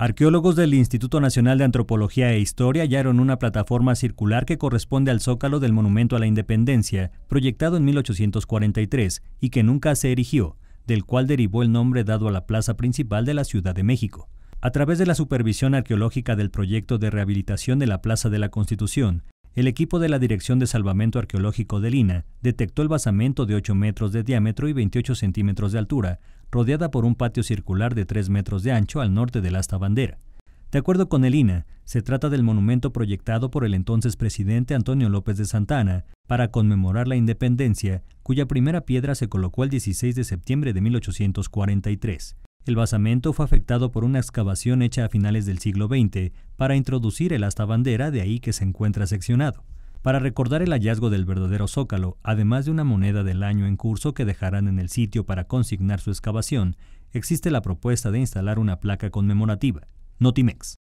Arqueólogos del Instituto Nacional de Antropología e Historia hallaron una plataforma circular que corresponde al zócalo del Monumento a la Independencia, proyectado en 1843 y que nunca se erigió, del cual derivó el nombre dado a la plaza principal de la Ciudad de México. A través de la supervisión arqueológica del proyecto de rehabilitación de la Plaza de la Constitución, el equipo de la Dirección de Salvamento Arqueológico de Lina detectó el basamento de 8 metros de diámetro y 28 centímetros de altura, rodeada por un patio circular de 3 metros de ancho al norte del asta bandera. De acuerdo con el INA, se trata del monumento proyectado por el entonces presidente Antonio López de Santana para conmemorar la independencia, cuya primera piedra se colocó el 16 de septiembre de 1843. El basamento fue afectado por una excavación hecha a finales del siglo XX para introducir el hasta bandera de ahí que se encuentra seccionado. Para recordar el hallazgo del verdadero zócalo, además de una moneda del año en curso que dejarán en el sitio para consignar su excavación, existe la propuesta de instalar una placa conmemorativa, Notimex.